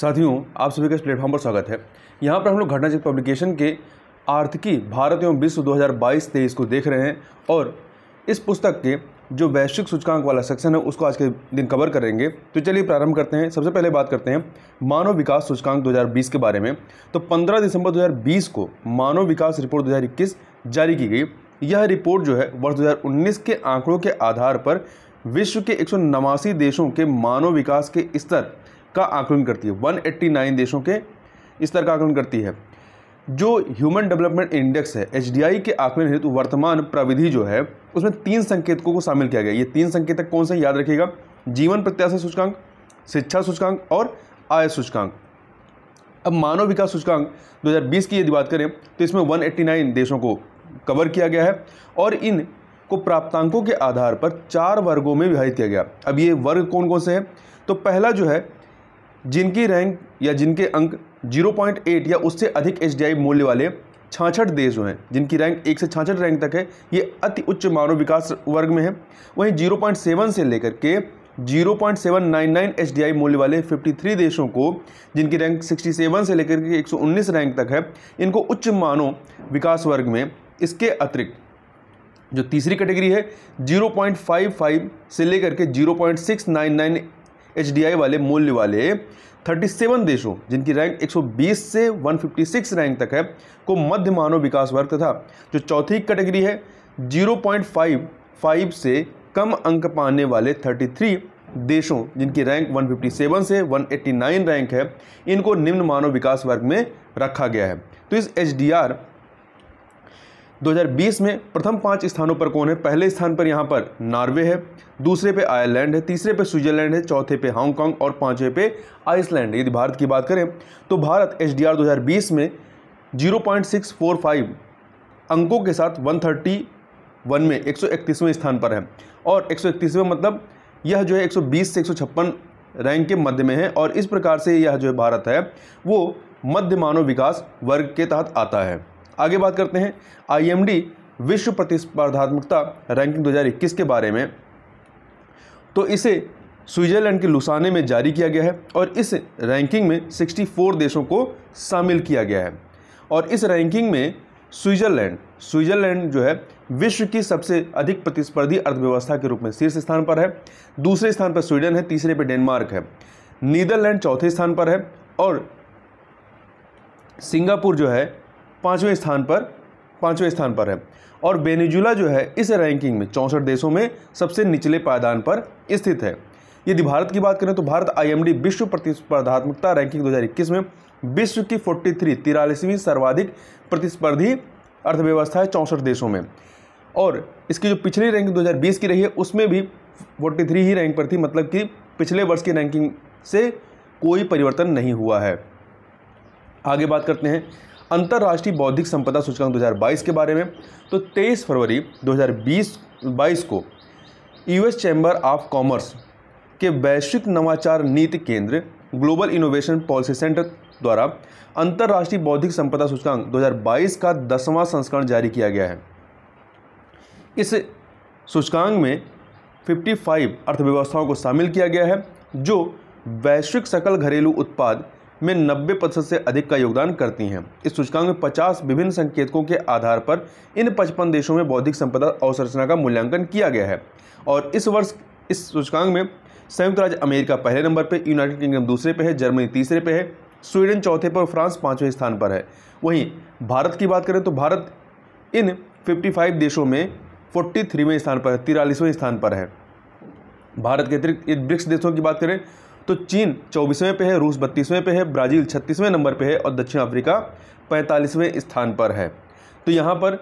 साथियों आप सभी का इस प्लेटफॉर्म पर स्वागत है यहाँ पर हम लोग घटनाचित पब्लिकेशन के आर्थिकी भारत एवं विश्व 2022 हज़ार को देख रहे हैं और इस पुस्तक के जो वैश्विक सूचकांक वाला सेक्शन है उसको आज के दिन कवर करेंगे तो चलिए प्रारंभ करते हैं सबसे पहले बात करते हैं मानव विकास सूचकांक 2020 के बारे में तो 15 दिसंबर 2020 को मानव विकास रिपोर्ट 2021 जारी की गई यह रिपोर्ट जो है वर्ष 2019 के आंकड़ों के आधार पर विश्व के एक देशों के मानव विकास के स्तर का आकलन करती है नाइन देशों के स्तर का आकलन करती है जो ह्यूमन डेवलपमेंट इंडेक्स है एच के आकलन हेतु वर्तमान प्रविधि जो है उसमें तीन संकेतकों को शामिल किया गया ये तीन संकेतक कौन से याद रखिएगा जीवन प्रत्याशा सूचकांक शिक्षा सूचकांक और आय सूचकांक अब मानव विकास सूचकांक 2020 की यदि बात करें तो इसमें 189 देशों को कवर किया गया है और इन को प्राप्तांकों के आधार पर चार वर्गों में विभाजित किया गया अब ये वर्ग कौन कौन से हैं तो पहला जो है जिनकी रैंक या जिनके अंक 0.8 या उससे अधिक एच मूल्य वाले छाछठ देश जो हैं जिनकी रैंक एक से छाछठ रैंक तक है ये अति उच्च मानव विकास वर्ग में है वहीं जीरो से लेकर के 0.799 एच मूल्य वाले 53 देशों को जिनकी रैंक 67 से लेकर के 119 रैंक तक है इनको उच्च मानव विकास वर्ग में इसके अतिरिक्त जो तीसरी कैटेगरी है 0.55 से लेकर के 0.699 एच वाले मूल्य वाले 37 देशों जिनकी रैंक 120 से 156 रैंक तक है को मध्य मानव विकास वर्ग तथा जो चौथी कैटेगरी है 0.55 से कम अंक पाने वाले 33 देशों जिनकी रैंक 157 से 189 रैंक है इनको निम्न मानव विकास वर्ग में रखा गया है तो इस एच 2020 में प्रथम पाँच स्थानों पर कौन है पहले स्थान पर यहाँ पर नॉर्वे है दूसरे पे आयरलैंड है तीसरे पे स्विट्जरलैंड है चौथे पे हांगकांग और पाँचवें पे आइसलैंड यदि भारत की बात करें तो भारत एच 2020 में 0.645 अंकों के साथ 131 में एक स्थान पर है और एक मतलब यह जो है 120 से एक रैंक के मध्य में है और इस प्रकार से यह जो भारत है वो मध्य मानव विकास वर्ग के तहत आता है आगे बात करते हैं आई विश्व प्रतिस्पर्धात्मकता रैंकिंग 2021 के बारे में तो इसे स्विट्जरलैंड के लुसाने में जारी किया गया है और इस रैंकिंग में 64 देशों को शामिल किया गया है और इस रैंकिंग में स्विट्जरलैंड स्विट्जरलैंड जो है विश्व की सबसे अधिक प्रतिस्पर्धी अर्थव्यवस्था के रूप में शीर्ष स्थान पर है दूसरे स्थान पर स्वीडन है तीसरे पर डेनमार्क है नीदरलैंड चौथे स्थान पर है और सिंगापुर जो है पाँचवें स्थान पर पाँचवें स्थान पर है और बेनेजुला जो है इस रैंकिंग में चौंसठ देशों में सबसे निचले पायदान पर स्थित है यदि भारत की बात करें तो भारत आईएमडी विश्व प्रतिस्पर्धात्मकता रैंकिंग 2021 में विश्व की 43 थ्री तिरालीसवीं सर्वाधिक प्रतिस्पर्धी अर्थव्यवस्था है चौंसठ देशों में और इसकी जो पिछली रैंकिंग 2020 की रही है उसमें भी 43 ही रैंक पर थी मतलब कि पिछले वर्ष की रैंकिंग से कोई परिवर्तन नहीं हुआ है आगे बात करते हैं अंतर्राष्ट्रीय बौद्धिक संपदा सूचकांक 2022 के बारे में तो 23 फरवरी 2020 22 को यूएस चैम्बर ऑफ कॉमर्स के वैश्विक नवाचार नीति केंद्र ग्लोबल इनोवेशन पॉलिसी सेंटर द्वारा अंतर्राष्ट्रीय बौद्धिक संपदा सूचकांक 2022 का दसवां संस्करण जारी किया गया है इस सूचकांक में 55 अर्थव्यवस्थाओं को शामिल किया गया है जो वैश्विक सकल घरेलू उत्पाद में नब्बे प्रतिशत से अधिक का योगदान करती हैं इस सूचकांक में पचास विभिन्न संकेतकों के आधार पर इन पचपन देशों में बौद्धिक संपदा अवसंरचना का मूल्यांकन किया गया है और इस वर्ष इस सूचकांक में संयुक्त राज्य अमेरिका पहले नंबर पर यूनाइटेड किंगडम दूसरे पर है जर्मनी तीसरे पर है स्वीडन चौथे पर और फ्रांस पाँचवें स्थान पर है वहीं भारत की बात करें तो भारत इन 55 देशों में 43वें स्थान पर है तिरालीसवें स्थान पर है भारत के अतिरिक्त ब्रिक्स देशों की बात करें तो चीन चौबीसवें पे है रूस बत्तीसवें पे है ब्राज़ील छत्तीसवें नंबर पे है और दक्षिण अफ्रीका पैंतालीसवें स्थान पर है तो यहाँ पर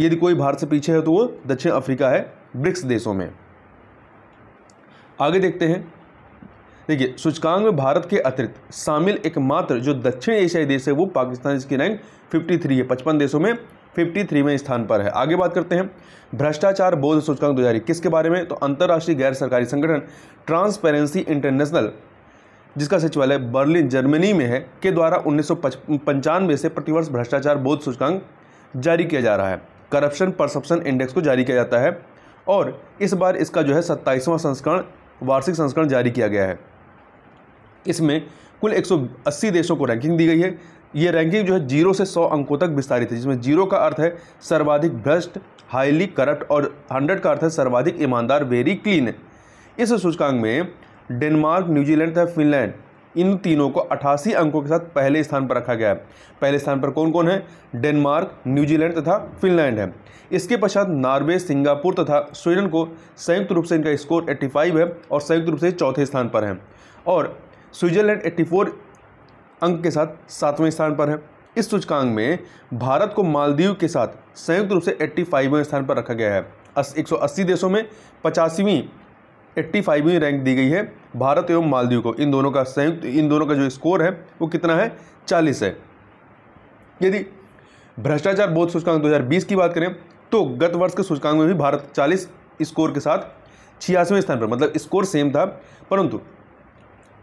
यदि कोई भारत से पीछे है तो वो दक्षिण अफ्रीका है ब्रिक्स देशों में आगे देखते हैं देखिए सूचकांक में भारत के अतिरिक्त शामिल एकमात्र जो दक्षिण एशियाई देश है वो पाकिस्तान जिसकी रैंक 53 है पचपन देशों में 53वें स्थान पर है आगे बात करते हैं भ्रष्टाचार बोध सूचकांक दो किसके बारे में तो अंतर्राष्ट्रीय गैर सरकारी संगठन ट्रांसपेरेंसी इंटरनेशनल जिसका सचिवालय बर्लिन जर्मनी में है के द्वारा उन्नीस से प्रतिवर्ष भ्रष्टाचार बोध सूचकांक जारी किया जा रहा है करप्शन परसेप्शन इंडेक्स को जारी किया जाता है और इस बार इसका जो है सत्ताईसवां संस्करण वार्षिक संस्करण जारी किया गया है इसमें कुल 180 देशों को रैंकिंग दी गई है ये रैंकिंग जो है जीरो से सौ अंकों तक विस्तारित है जिसमें जीरो का अर्थ है सर्वाधिक भ्रष्ट हाईली करप्ट और हंड्रेड का अर्थ है सर्वाधिक ईमानदार वेरी क्लीन इस सूचकांक में डेनमार्क न्यूजीलैंड तथा फिनलैंड इन तीनों को अठासी अंकों के साथ पहले स्थान पर रखा गया है पहले स्थान पर कौन कौन है डेनमार्क न्यूजीलैंड तथा फिनलैंड है इसके पश्चात नॉर्वे सिंगापुर तथा स्वीडन को संयुक्त रूप से इनका स्कोर 85 है और संयुक्त रूप से चौथे स्थान पर है और स्विट्जरलैंड 84 अंक के साथ सातवें स्थान पर है इस सूचकांक में भारत को मालदीव के साथ संयुक्त रूप से एट्टी फाइवें स्थान पर रखा गया है एक सौ अस्सी देशों में पचासीवीं एट्टी फाइववीं रैंक दी गई है भारत एवं मालदीव को इन दोनों का संयुक्त इन दोनों का जो स्कोर है वो कितना है चालीस है यदि भ्रष्टाचार बोध सूचकांक 2020 की बात करें तो गत वर्ष के सूचकांक में भी भारत चालीस स्कोर के साथ छियासवें स्थान पर मतलब स्कोर सेम था परंतु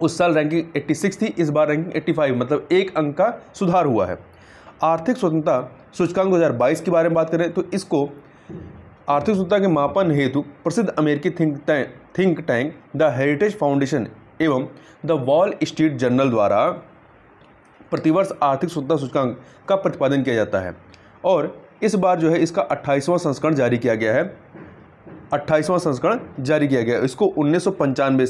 उस साल रैंकिंग 86 थी इस बार रैंकिंग 85 मतलब एक अंक का सुधार हुआ है आर्थिक स्वतंत्रता सूचकांक 2022 के बारे में बात करें तो इसको आर्थिक स्वतंत्रता के मापन हेतु प्रसिद्ध अमेरिकी think tank think tank the heritage foundation एवं द वॉल स्ट्रीट जर्नल द्वारा प्रतिवर्ष आर्थिक स्वतंत्रता सूचकांक का प्रतिपादन किया जाता है और इस बार जो है इसका अट्ठाईसवां संस्करण जारी किया गया है अट्ठाईसवां संस्करण जारी किया गया इसको उन्नीस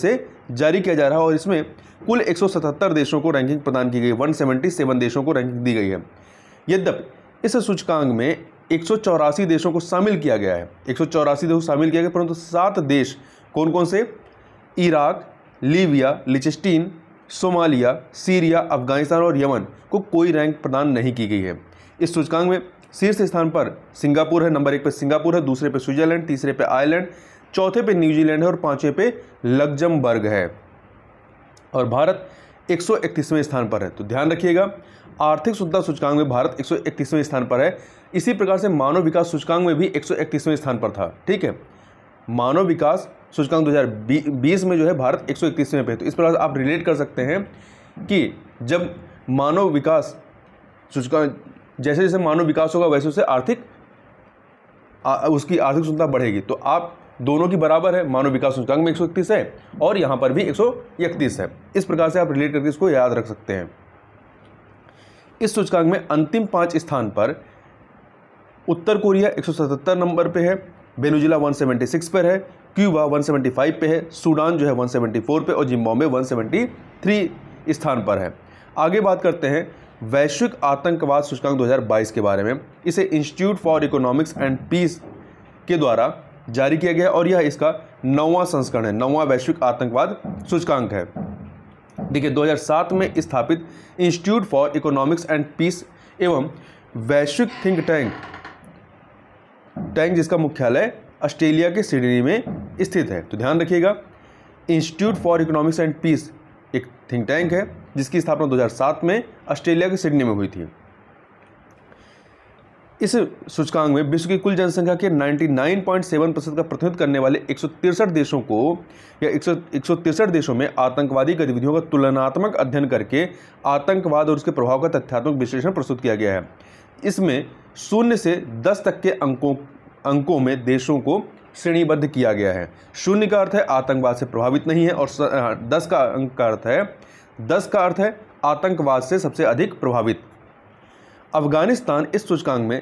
से जारी किया जा रहा है और इसमें कुल 177 देशों को रैंकिंग प्रदान की गई 177 देशों को रैंकिंग दी गई है यद्यपि इस सूचकांक में एक देशों को शामिल किया गया है एक देशों को शामिल किया गया परंतु सात देश कौन कौन से Iraq Libya Liechtenstein Somalia Syria Afghanistan और यमन को कोई रैंक प्रदान नहीं की गई है इस सूचकांक में शीर्ष स्थान पर सिंगापुर है नंबर एक पे सिंगापुर है दूसरे पे स्विट्जरलैंड तीसरे पे आयरलैंड चौथे पे न्यूजीलैंड है और पांचवे पे लग्जमबर्ग है और भारत एक स्थान पर है तो ध्यान रखिएगा आर्थिक सुविधा सूचकांक में भारत एक स्थान पर है इसी प्रकार से मानव विकास सूचकांक में भी एक स्थान पर था ठीक है मानव विकास सूचकांक 2020 में जो है भारत एक में पे तो इस प्रकार आप रिलेट कर सकते हैं कि जब मानव विकास सूचकांक जैसे जैसे मानव विकास होगा वैसे वैसे आर्थिक आ, उसकी आर्थिक स्वतंत्रता बढ़ेगी तो आप दोनों की बराबर है मानव विकास सूचकांक में एक है और यहाँ पर भी एक है इस प्रकार से आप रिलेट करके इसको याद रख सकते हैं इस सूचकांक में अंतिम पाँच स्थान पर उत्तर कोरिया 177 नंबर पे है बेनुजिला 176 पर है क्यूबा 175 पे है सूडान जो है 174 पे और जिम्बाब्वे 173 स्थान पर है आगे बात करते हैं वैश्विक आतंकवाद सूचकांक 2022 के बारे में इसे institute for economics and peace के द्वारा जारी किया गया और यह इसका नौवां संस्करण है नौवां वैश्विक आतंकवाद सूचकांक है देखिए 2007 में स्थापित institute for economics and peace एवं वैश्विक थिंक टैंक टैंक जिसका मुख्यालय ऑस्ट्रेलिया के सिडनी में स्थित है तो ध्यान रखिएगा institute for economics and peace एक थिंक टैंक है जिसकी स्थापना 2007 में ऑस्ट्रेलिया के सिडनी में हुई थी इस सूचकांक में विश्व की कुल जनसंख्या के 99.7 प्रतिशत का प्रतिनिधित्व करने वाले एक देशों को या एक देशों में आतंकवादी गतिविधियों का तुलनात्मक अध्ययन करके आतंकवाद और उसके प्रभाव का तथ्यात्मक विश्लेषण प्रस्तुत किया गया है इसमें शून्य से दस तक के अंकों अंकों में देशों को श्रेणीबद्ध किया गया है शून्य का अर्थ है आतंकवाद से प्रभावित नहीं है और दस का अंक का अर्थ है दस का अर्थ है आतंकवाद से सबसे अधिक प्रभावित अफगानिस्तान इस सूचकांक में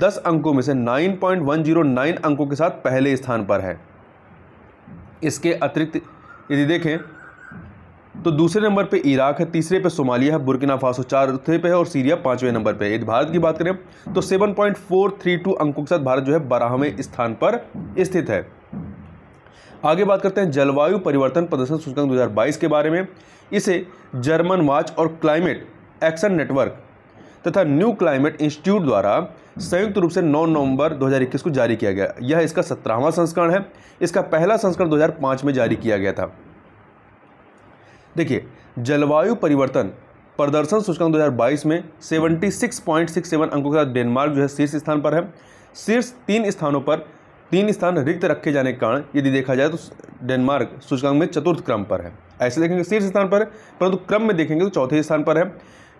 दस अंकों में से nine point one zero nine अंकों के साथ पहले स्थान पर है इसके अतिरिक्त यदि देखें तो दूसरे नंबर पे इराक है तीसरे पे सोमालिया है बुर्किना फासो चौथे पे है और सीरिया पाँचवें नंबर पे यदि भारत की बात करें तो seven point four three two अंकों के साथ भारत जो है बारहवें स्थान पर स्थित है आगे बात करते हैं जलवायु परिवर्तन प्रदर्शन सूचकांक 2022 के बारे में इसे जर्मन वाच और क्लाइमेट एक्शन नेटवर्क तथा न्यू क्लाइमेट इंस्टीट्यूट द्वारा संयुक्त रूप से 9 नवंबर 2021 को जारी किया गया यह इसका सत्रहवां संस्करण है इसका पहला संस्करण 2005 में जारी किया गया था देखिए जलवायु परिवर्तन प्रदर्शन सूचकांक 2022 में 76.67 अंकों के साथ डेनमार्क जो है शीर्ष स्थान पर है शीर्ष तीन स्थानों पर तीन स्थान रिक्त रखे जाने के कारण यदि देखा जाए तो डेनमार्क सूचकांक में चतुर्थ क्रम पर है ऐसे देखेंगे शीर्ष स्थान पर है परंतु तो क्रम में देखेंगे तो चौथे स्थान पर है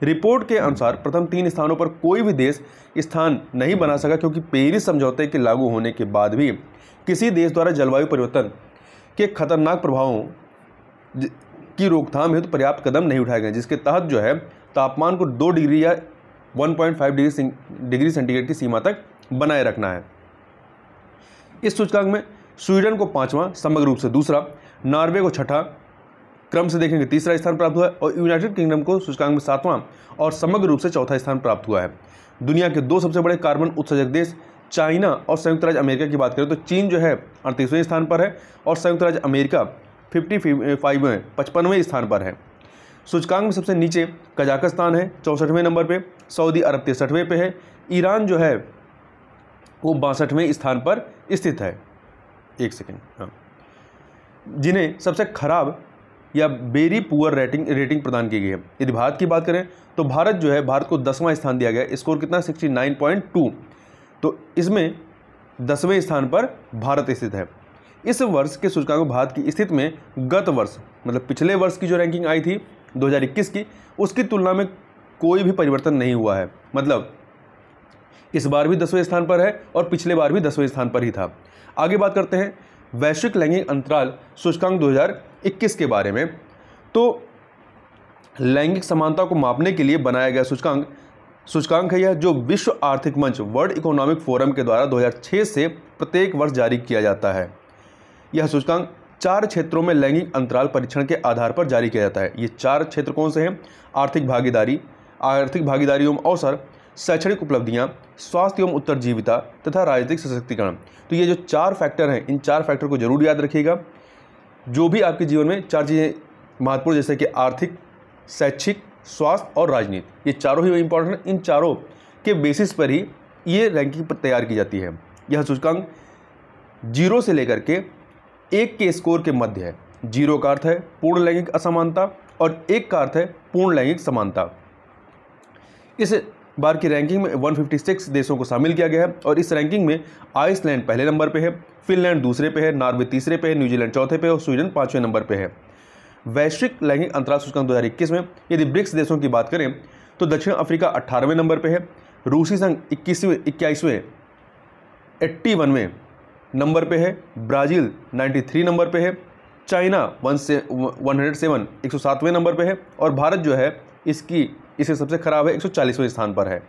रिपोर्ट के अनुसार प्रथम तीन स्थानों पर कोई भी देश स्थान नहीं बना सका क्योंकि पेरिस समझौते के लागू होने के बाद भी किसी देश द्वारा जलवायु परिवर्तन के खतरनाक प्रभावों की रोकथाम हेतु तो पर्याप्त कदम नहीं उठाए गए जिसके तहत जो है तापमान को दो डिग्री या 1.5 डिग्री डिग्री सेंटीग्रेड की सीमा तक बनाए रखना है इस सूचकांक में स्वीडन को पाँचवां समग्र रूप से दूसरा नॉर्वे को छठा क्रम से देखेंगे तीसरा स्थान प्राप्त हुआ है और यूनाइटेड किंगडम को सूचकांक में सातवां और समग्र रूप से चौथा स्थान प्राप्त हुआ है दुनिया के दो सबसे बड़े कार्बन उत्सर्जक देश चाइना और संयुक्त राज्य अमेरिका की बात करें तो चीन जो है अड़तीसवें स्थान पर है और संयुक्त राज्य अमेरिका फिफ्टी फाइव पचपनवें स्थान पर है सूचकांक में सबसे नीचे कजाकिस्तान है चौंसठवें नंबर पे सऊदी अरब तिरसठवें पे है ईरान जो है वो बासठवें स्थान पर स्थित है एक सेकेंड हाँ जिन्हें सबसे खराब या बेरी पुअर रेटिंग रेटिंग प्रदान की गई है यदि भारत की बात करें तो भारत जो है भारत को दसवां स्थान दिया गया स्कोर कितना सिक्सटी नाइन पॉइंट टू तो इसमें दसवें स्थान पर भारत स्थित है इस वर्ष के सूचकांक भारत की स्थिति में गत वर्ष मतलब पिछले वर्ष की जो रैंकिंग आई थी 2021 की उसकी तुलना में कोई भी परिवर्तन नहीं हुआ है मतलब इस बार भी दसवें स्थान पर है और पिछले बार भी दसवें स्थान पर ही था आगे बात करते हैं वैश्विक लैंगिक अंतराल सूचकांक 2021 के बारे में तो लैंगिक समानता को मापने के लिए बनाया गया सूचकांक सूचकांक है यह जो विश्व आर्थिक मंच वर्ल्ड इकोनॉमिक फोरम के द्वारा 2006 से प्रत्येक वर्ष जारी किया जाता है यह सूचकांक चार क्षेत्रों में लैंगिक अंतराल परीक्षण के आधार पर जारी किया जाता है ये चार क्षेत्र कौन से हैं आर्थिक भागीदारी आर्थिक भागीदारी एवं अवसर शैक्षणिक उपलब्धियाँ स्वास्थ्य एवं उत्तरजीविता तथा राजनीतिक सशक्तिकरण तो ये जो चार फैक्टर हैं इन चार फैक्टर को जरूर याद रखिएगा जो भी आपके जीवन में चार चीज़ें महत्वपूर्ण जैसे कि आर्थिक शैक्षिक स्वास्थ्य और राजनीति ये चारों ही इंपॉर्टेंट हैं इन चारों के बेसिस पर ही ये रैंकिंग पर तैयार की जाती है यह सूचकांक जीरो से लेकर के एक के स्कोर के मध्य है जीरो का अर्थ है पूर्ण लैंगिक असमानता और एक का अर्थ है पूर्ण लैंगिक समानता इस बार की रैंकिंग में 156 देशों को शामिल किया गया है और इस रैंकिंग में आइसलैंड पहले नंबर पे है फिनलैंड दूसरे पे है नॉर्वे तीसरे पे है न्यूजीलैंड चौथे पे और स्वीडन पाँचवें नंबर पे है वैश्विक लैंगिक अंतराल सूचकांक दो में यदि ब्रिक्स देशों की बात करें तो दक्षिण अफ्रीका अट्ठारहवें नंबर पर है रूसी संघ इक्कीसवें इक्कीसवें एट्टी वनवें नंबर पे है ब्राज़ील 93 नंबर पे है चाइना वन से वन हंड्रेड सेवन एक सौ सातवें नंबर पे है और भारत जो है इसकी इसे सबसे खराब है 140वें स्थान पर है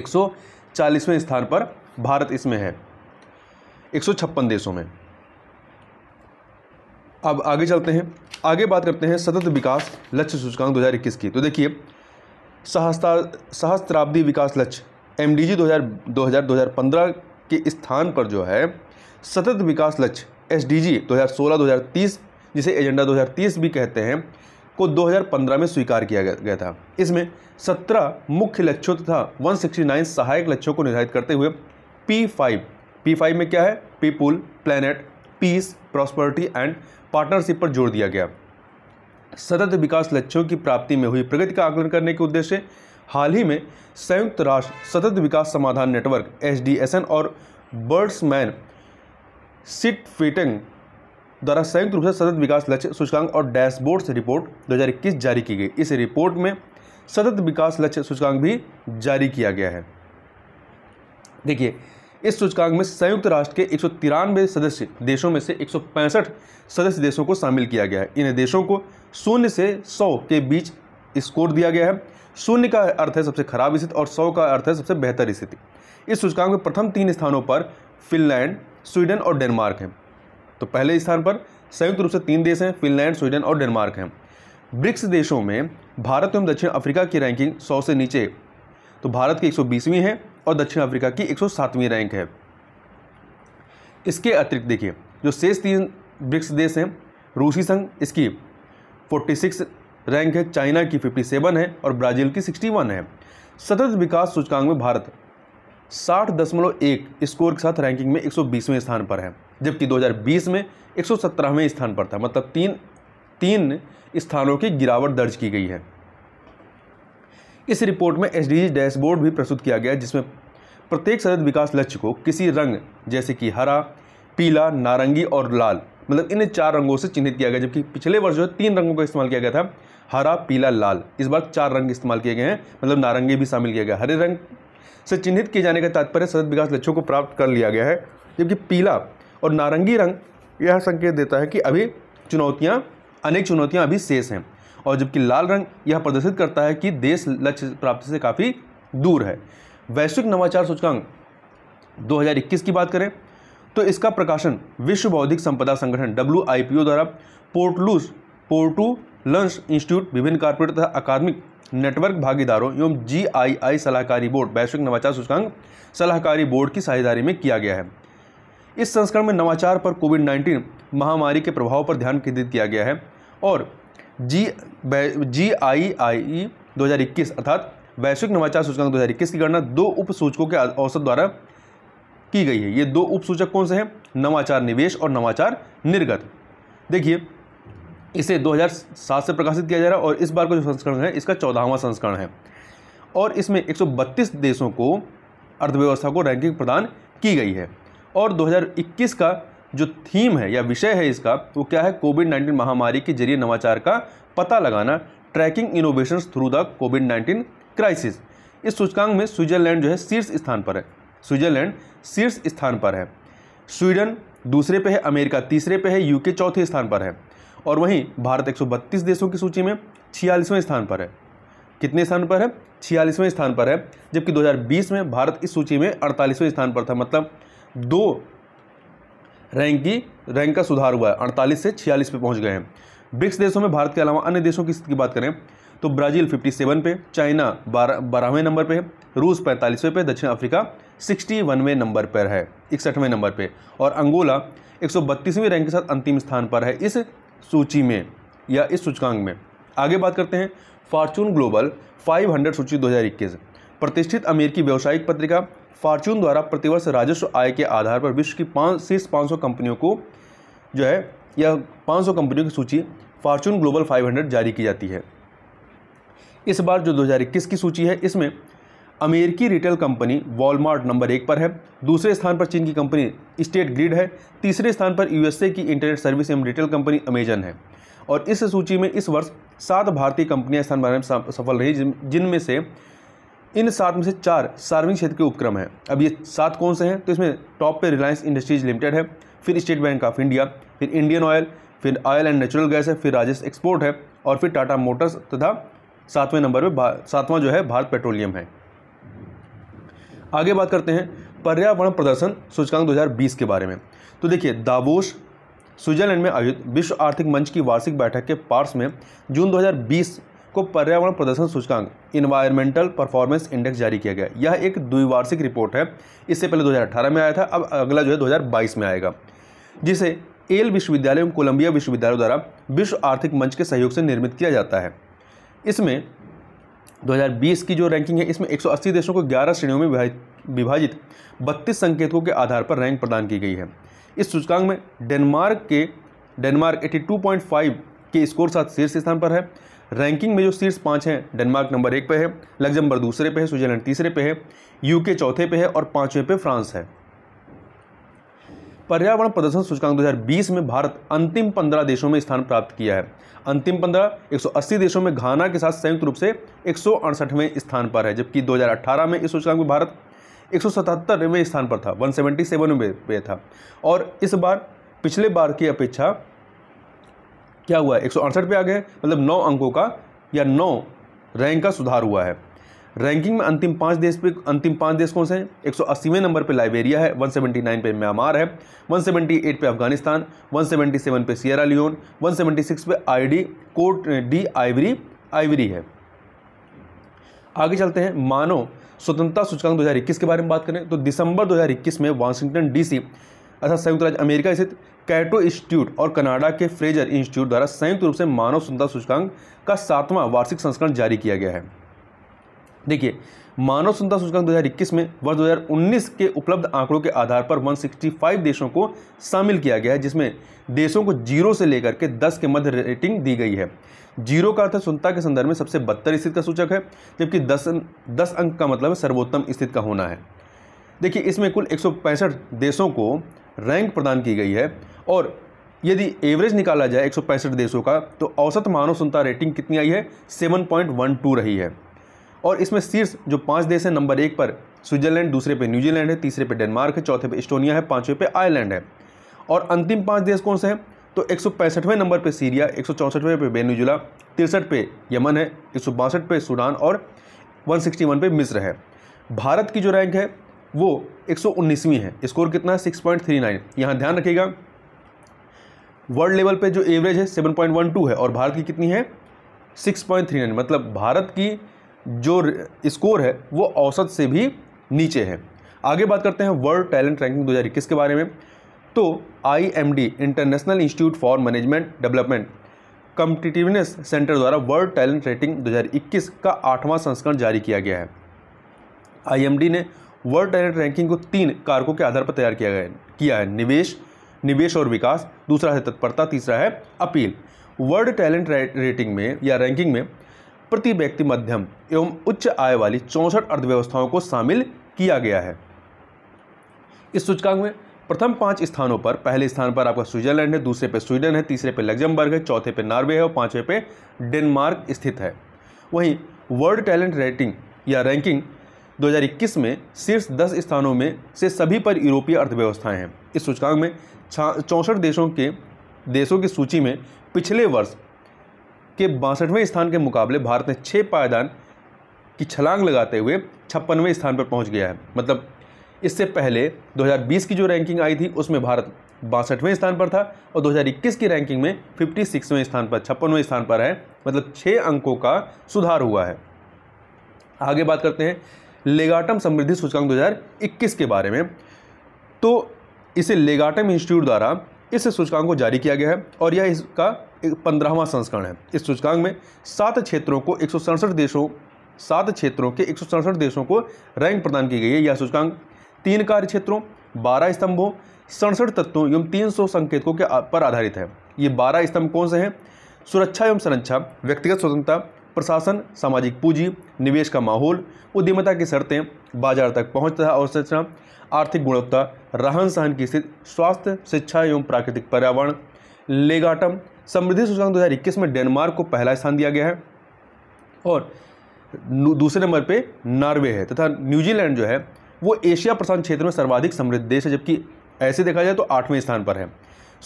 140वें स्थान पर भारत इसमें है एक देशों में अब आगे चलते हैं आगे बात करते हैं सतत विकास लक्ष्य सूचकांक 2021 की तो देखिए सहस्ता सहस्त्राब्दी विकास लक्ष्य एम डी जी के स्थान पर जो है सतत विकास लक्ष्य एस डी जी 2016-2030 जिसे एजेंडा 2030 भी कहते हैं को 2015 में स्वीकार किया गया था इसमें 17 मुख्य लक्ष्यों तथा 169 सहायक लक्ष्यों को निर्धारित करते हुए P5 P5 में क्या है people planet peace prosperity and partnership पर जोर दिया गया सतत विकास लक्ष्यों की प्राप्ति में हुई प्रगति का आकलन करने के उद्देश्य हाल ही में संयुक्त राष्ट्र सतत विकास समाधान नेटवर्क एच और बर्ड्समैन सिट फिटिंग द्वारा संयुक्त रूप से सतत विकास लक्ष्य सूचकांक और डैशबोर्ड से रिपोर्ट 2021 जारी की गई इस रिपोर्ट में सतत विकास लक्ष्य सूचकांक भी जारी किया गया है देखिए इस सूचकांक में संयुक्त राष्ट्र के एक सदस्य देशों में से एक सदस्य देशों को शामिल किया गया है इन देशों को शून्य से सौ के बीच स्कोर दिया गया है शून्य का अर्थ है सबसे खराब स्थिति और सौ का अर्थ है सबसे बेहतर स्थिति इस सूचकांक में प्रथम तीन स्थानों पर फिनलैंड स्वीडन और डेनमार्क हैं तो पहले स्थान पर संयुक्त रूप से तीन देश हैं फिनलैंड स्वीडन और डेनमार्क हैं ब्रिक्स देशों में भारत एवं दक्षिण अफ्रीका की रैंकिंग सौ से नीचे तो भारत की 120वीं है और दक्षिण अफ्रीका की एक रैंक है इसके अतिरिक्त देखिए जो शेष तीन ब्रिक्स देश हैं रूसी संघ इसकी 46 रैंक है चाइना की 57 है और ब्राज़ील की 61 है सतत विकास सूचकांक में भारत साठ दशमलव एक स्कोर के साथ रैंकिंग में 120वें स्थान पर है जबकि 2020 में एक सौ स्थान पर था मतलब तीन तीन स्थानों की गिरावट दर्ज की गई है इस रिपोर्ट में एस डैशबोर्ड भी प्रस्तुत किया गया जिसमें प्रत्येक सतत विकास लक्ष्य को किसी रंग जैसे कि हरा पीला नारंगी और लाल मतलब इन चार रंगों से चिन्हित किया गया जबकि पिछले वर्ष जो है तीन रंगों का इस्तेमाल किया गया था हरा पीला लाल इस बार चार रंग इस्तेमाल किए गए हैं मतलब नारंगी भी शामिल किया गया हरे रंग से चिन्हित किए जाने का तात्पर्य सतत विकास लक्ष्यों को प्राप्त कर लिया गया है जबकि पीला और नारंगी रंग यह संकेत देता है कि अभी चुनौतियाँ अनेक चुनौतियाँ अभी शेष हैं और जबकि लाल रंग यह प्रदर्शित करता है कि देश लक्ष्य प्राप्ति से काफ़ी दूर है वैश्विक नवाचार सूचकांक 2021 की बात करें तो इसका प्रकाशन विश्व बौद्धिक संपदा संगठन डब्ल्यू द्वारा पोर्टलूस पोर्टू लंच इंस्टीट्यूट विभिन्न कारपोरेट तथा अकादमिक नेटवर्क भागीदारों एवं जीआईआई सलाहकारी बोर्ड वैश्विक नवाचार सूचकांक सलाहकारी बोर्ड की साझेदारी में किया गया है इस संस्करण में नवाचार पर कोविड नाइन्टीन महामारी के प्रभाव पर ध्यान केंद्रित किया गया है और जी जी आई आई ई दो अर्थात वैश्विक नवाचार सूचकांक 2021 की गणना दो उप सूचकों के औसत द्वारा की गई है ये दो उप सूचक कौन से हैं नवाचार निवेश और नवाचार निर्गत देखिए इसे 2007 से प्रकाशित किया जा रहा है और इस बार का जो संस्करण है इसका चौदहवां संस्करण है और इसमें 132 देशों को अर्थव्यवस्था को रैंकिंग प्रदान की गई है और 2021 का जो थीम है या विषय है इसका वो क्या है कोविड 19 महामारी के जरिए नवाचार का पता लगाना tracking innovation through the COVID 19 crisis इस सूचकांक में स्विट्जरलैंड जो है शीर्ष स्थान पर है स्विट्जरलैंड शीर्ष स्थान पर है स्वीडन दूसरे पे है अमेरिका तीसरे पे है यूके चौथे स्थान पर है और वहीं भारत एक देशों की सूची में छियालीसवें स्थान पर है कितने स्थान पर है छियालीसवें स्थान पर है जबकि 2020 में भारत इस सूची में अड़तालीसवें स्थान पर था मतलब दो रैंक की रैंक का सुधार हुआ है अड़तालीस से छियालीस पे पहुंच गए हैं ब्रिक्स देशों में भारत के अलावा अन्य देशों की स्थिति की बात करें तो ब्राज़ील 57 पे चाइना बारह बारहवें नंबर पे है रूस पैंतालीसवें पे दक्षिण अफ्रीका सिक्सटी वनवें नंबर पर है इकसठवें नंबर पे और अंगोला एक रैंक के साथ अंतिम स्थान पर है इस सूची में या इस सूचकांक में आगे बात करते हैं फॉर्चून ग्लोबल 500 सूची 2021 प्रतिष्ठित अमेरिकी व्यावसायिक पत्रिका फार्चून द्वारा प्रतिवर्ष राजस्व आय के आधार पर विश्व की पाँच शीर्ष पाँच सौ कंपनियों को जो है यह पाँच सौ कंपनियों की सूची फार्चून ग्लोबल 500 जारी की जाती है इस बार जो 2021 की सूची है इसमें अमेरिकी रिटेल कंपनी वॉलमार्ट नंबर एक पर है दूसरे स्थान पर चीन की कंपनी स्टेट ग्रिड है तीसरे स्थान पर यूएसए की इंटरनेट सर्विस एवं रिटेल कंपनी अमेजन है और इस सूची में इस वर्ष सात भारतीय कंपनियां स्थान बनाने में सफल रही जिनमें से इन सात में से चार सार्वजनिक क्षेत्र के उपक्रम हैं अब ये सात कौन से हैं तो इसमें टॉप पे रिलायंस इंडस्ट्रीज लिमिटेड है फिर स्टेट बैंक ऑफ इंडिया फिर इंडियन ऑयल फिर ऑयल एंड नेचुरल गैस है फिर राजेश एक्सपोर्ट है और फिर टाटा मोटर्स तथा सातवें नंबर पर सातवां जो है भारत पेट्रोलियम है आगे बात करते हैं पर्यावरण प्रदर्शन सूचकांक दो के बारे में तो देखिए दावोस स्विट्जरलैंड में आयोजित विश्व आर्थिक मंच की वार्षिक बैठक के पार्स में जून 2020 को पर्यावरण प्रदर्शन सूचकांक इन्वायरमेंटल परफॉर्मेंस इंडेक्स जारी किया गया यह एक द्विवार्षिक रिपोर्ट है इससे पहले 2018 में आया था अब अगला जो है 2022 में आएगा जिसे एल विश्वविद्यालय एवं कोलंबिया विश्वविद्यालय द्वारा विश्व आर्थिक मंच के सहयोग से निर्मित किया जाता है इसमें 2020 की जो रैंकिंग है इसमें 180 देशों को 11 श्रेणियों में विभाजित बत्तीस संकेतकों के आधार पर रैंक प्रदान की गई है इस सूचकांक में डेनमार्क के डेनमार्क एटी के स्कोर साथ शीर्ष स्थान पर है रैंकिंग में जो शीर्ष पाँच हैं डेनमार्क नंबर एक पे है लग्जमबर्ग दूसरे पे है स्विट्जरलैंड तीसरे पे है यूके चौथे पे है और पाँचवें पे फ्रांस है पर्यावरण प्रदर्शन सूचकांक 2020 में भारत अंतिम पंद्रह देशों में स्थान प्राप्त किया है अंतिम पंद्रह 180 देशों में घाना के साथ संयुक्त रूप से एक स्थान पर है जबकि दो में इस सूचकांक में भारत एक में स्थान पर था वन में पे था और इस बार पिछले बार की अपेक्षा क्या हुआ है एक पे आ गए मतलब नौ अंकों का या नौ रैंक का सुधार हुआ है रैंकिंग में अंतिम पांच देश पे अंतिम पांच देश कौन से हैं एक सौ अस्सीवें नंबर पे लाइबेरिया है 179 पे म्यांमार है 178 पे अफगानिस्तान 177 पे सियरा लियोन 176 पे आईडी कोट डी आइवरी आइवरी है आगे चलते हैं मानो स्वतंत्रता सूचकांक 2021 के बारे में बात करें तो दिसंबर 2021 में वाशिंगटन डीसी अर्थात अच्छा संयुक्त राज्य अमेरिका स्थित कैटो इंस्टीट्यूट और कनाडा के फ्रेजर इंस्टीट्यूट द्वारा संयुक्त रूप से मानव सुंदर सूचकांक का सातवां वार्षिक संस्करण जारी किया गया है देखिए मानव सुंदर सूचकांक 2021 में वर्ष 2019 के उपलब्ध आंकड़ों के आधार पर 165 देशों को शामिल किया गया है जिसमें देशों को जीरो से लेकर के 10 के मध्य रेटिंग दी गई है जीरो का अर्थ सुनता के संदर्भ में सबसे बदतर स्थिति का सूचक है जबकि 10 दस अंक का मतलब सर्वोत्तम स्थिति का होना है देखिए इसमें कुल एक देशों को रैंक प्रदान की गई है और यदि एवरेज निकाला जाए एक देशों का तो औसत मानव सुनता रेटिंग कितनी आई है 7.12 रही है और इसमें शीर्ष जो पांच देश हैं नंबर एक पर स्विट्जरलैंड दूसरे पे न्यूजीलैंड है तीसरे पे डेनमार्क है चौथे पे इस्टोनिया है पाँचवें पे आयरलैंड है और अंतिम पाँच देश कौन से हैं तो एक नंबर पर सीरिया एक पे बेनुजुला तिरसठ पे यमन है एक पे सूडान और वन पे मिस्र है भारत की जो रैंक है वो एक है स्कोर कितना है नाइन यहाँ ध्यान रखिएगा वर्ल्ड लेवल पे जो एवरेज है टू है और भारत की कितनी है 6.39 मतलब भारत की जो स्कोर है वो औसत से भी नीचे है आगे बात करते हैं वर्ल्ड टैलेंट रैंकिंग 2021 के बारे में तो आई international institute for management development competitiveness centre द्वारा वर्ल्ड टैलेंट रेटिंग 2021 का आठवां संस्करण जारी किया गया है आईएमडी ने वर्ल्ड डायरेक्ट रैंकिंग को तीन कारकों के आधार पर तैयार किया गया किया है निवेश निवेश और विकास दूसरा है तत्परता तीसरा है अपील वर्ल्ड टैलेंट रेटिंग में या रैंकिंग में प्रति व्यक्ति मध्यम एवं उच्च आय वाली चौंसठ अर्थव्यवस्थाओं को शामिल किया गया है इस सूचकांक में प्रथम पांच स्थानों पर पहले स्थान पर आपका स्विट्जरलैंड है दूसरे पे स्वीडन है तीसरे पे लग्जमबर्ग है चौथे पे नॉर्वे है और पांचवे पे डेनमार्क स्थित है वहीं वर्ल्ड टैलेंट रेटिंग या रैंकिंग 2021 में शीर्ष 10 स्थानों में से सभी पर यूरोपीय अर्थव्यवस्थाएं हैं इस सूचकांक में चौंसठ देशों के देशों की सूची में पिछले वर्ष के बासठवें स्थान के मुकाबले भारत ने छः पायदान की छलांग लगाते हुए छप्पनवें स्थान पर पहुंच गया है मतलब इससे पहले 2020 की जो रैंकिंग आई थी उसमें भारत बासठवें स्थान पर था और 2021 की रैंकिंग में 56वें स्थान पर छप्पनवें स्थान पर है मतलब छः अंकों का सुधार हुआ है आगे बात करते हैं लेगाटम समृद्धि सूचकांक 2021 के बारे में तो इसे लेगाटम इंस्टीट्यूट द्वारा इस सूचकांक को जारी किया गया है और यह इसका पंद्रहवां संस्करण है इस सूचकांक में सात क्षेत्रों को एक देशों सात क्षेत्रों के एक देशों को रैंक प्रदान की गई है यह सूचकांक तीन कार्य क्षेत्रों बारह स्तंभों सड़सठ तत्वों एवं तीन सौ संकेतकों के पर आधारित है ये बारह स्तंभ कौन से हैं सुरक्षा एवं संरक्षा व्यक्तिगत स्वतंत्रता प्रशासन सामाजिक पूंजी निवेश का माहौल उद्यमिता की शर्तें बाजार तक पहुँच तथा अवसंरचना आर्थिक गुणवत्ता रहन सहन की स्थिति स्वास्थ्य शिक्षा एवं प्राकृतिक पर्यावरण लेगाटम समृद्धि सूचना दो में डेनमार्क को पहला स्थान दिया गया है और दूसरे नंबर पे नॉर्वे है तथा न्यूजीलैंड जो है वो एशिया प्रशांत क्षेत्र में सर्वाधिक समृद्ध देश है जबकि ऐसे देखा जाए तो आठवें स्थान पर है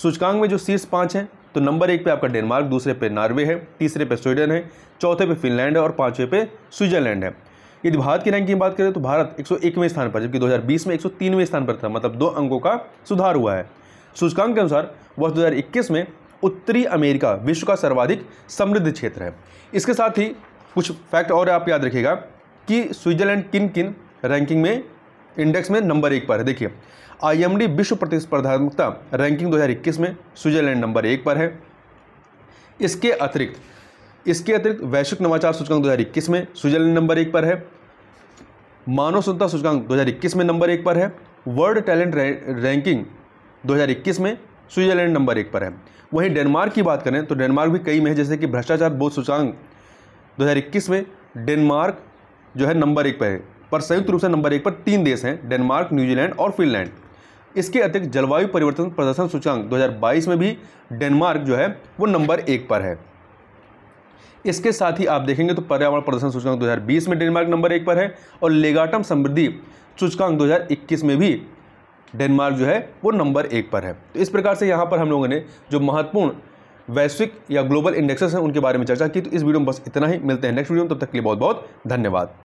सूचकांक में जो शीर्ष पाँच हैं तो नंबर एक पे आपका डेनमार्क दूसरे पे नॉर्वे है तीसरे पे स्वीडन है चौथे पे फिनलैंड है और पाँचवें पे स्विट्जरलैंड है यदि भारत की रैंकिंग की बात करें तो भारत 101वें स्थान पर जबकि 2020 में तीनवें स्थान पर था मतलब दो अंकों का सुधार हुआ है सूचकांक के अनुसार वर्ष दो में उत्तरी अमेरिका विश्व का सर्वाधिक समृद्ध क्षेत्र है इसके साथ ही कुछ फैक्ट और आप याद रखिएगा कि स्विट्जरलैंड किन किन रैंकिंग में इंडेक्स में नंबर एक पर है देखिए आईएमडी विश्व प्रतिस्पर्धात्मकता रैंकिंग 2021 में स्विट्जरलैंड नंबर एक पर है इसके अतिरिक्त इसके अतिरिक्त वैश्विक नवाचार सूचकांक 2021 में स्विट्जरलैंड नंबर एक पर है मानव सुंदरता सूचकांक 2021 में नंबर एक पर है वर्ल्ड टैलेंट रैंकिंग दो में स्विट्जरलैंड नंबर एक पर है वहीं डेनमार्क की बात करें तो डेनमार्क भी कई में है जैसे कि भ्रष्टाचार बोध सूचकांक दो में डेनमार्क जो है नंबर एक पर है पर संयुक्त रूप से नंबर एक पर तीन देश हैं डेनमार्क न्यूजीलैंड और फिनलैंड इसके अतिरिक्त जलवायु परिवर्तन प्रदर्शन सूचकांक 2022 में भी डेनमार्क जो है वो नंबर एक पर है इसके साथ ही आप देखेंगे तो पर्यावरण प्रदर्शन सूचकांक 2020 में डेनमार्क नंबर एक पर है और लेगाटम समृद्धि सूचकांक 2021 में भी डेनमार्क जो है वो नंबर एक पर है तो इस प्रकार से यहाँ पर हम लोगों ने जो महत्वपूर्ण वैश्विक या ग्लोबल इंडेक्सेस हैं उनके बारे में चर्चा की तो इस वीडियो में बस इतना ही मिलते हैं नेक्स्ट वीडियो में तब तक के लिए बहुत बहुत धन्यवाद